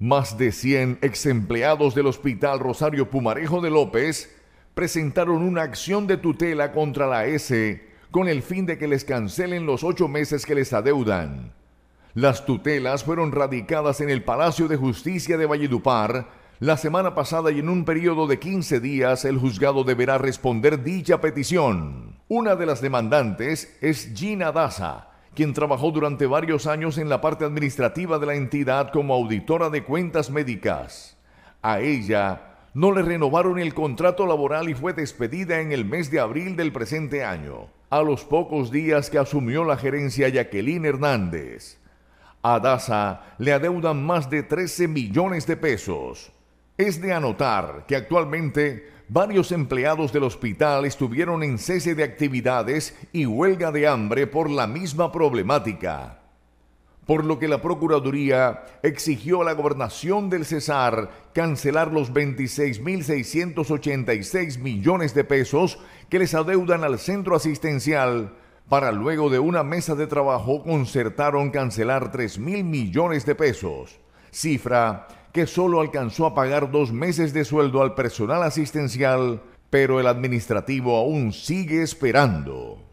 Más de 100 ex empleados del Hospital Rosario Pumarejo de López presentaron una acción de tutela contra la S con el fin de que les cancelen los ocho meses que les adeudan. Las tutelas fueron radicadas en el Palacio de Justicia de Valledupar la semana pasada y en un periodo de 15 días el juzgado deberá responder dicha petición. Una de las demandantes es Gina Daza, quien trabajó durante varios años en la parte administrativa de la entidad como auditora de cuentas médicas. A ella no le renovaron el contrato laboral y fue despedida en el mes de abril del presente año, a los pocos días que asumió la gerencia Jacqueline Hernández. A DASA le adeudan más de 13 millones de pesos es de anotar que actualmente varios empleados del hospital estuvieron en cese de actividades y huelga de hambre por la misma problemática. Por lo que la Procuraduría exigió a la gobernación del Cesar cancelar los 26.686 millones de pesos que les adeudan al centro asistencial para luego de una mesa de trabajo concertaron cancelar 3.000 millones de pesos, cifra que solo alcanzó a pagar dos meses de sueldo al personal asistencial, pero el administrativo aún sigue esperando.